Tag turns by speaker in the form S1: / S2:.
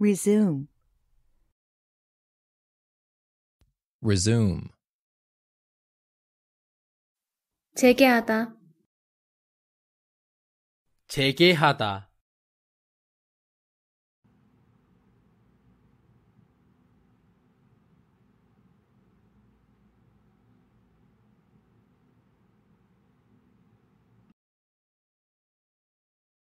S1: Resume. Resume. 재개하다. 재개하다.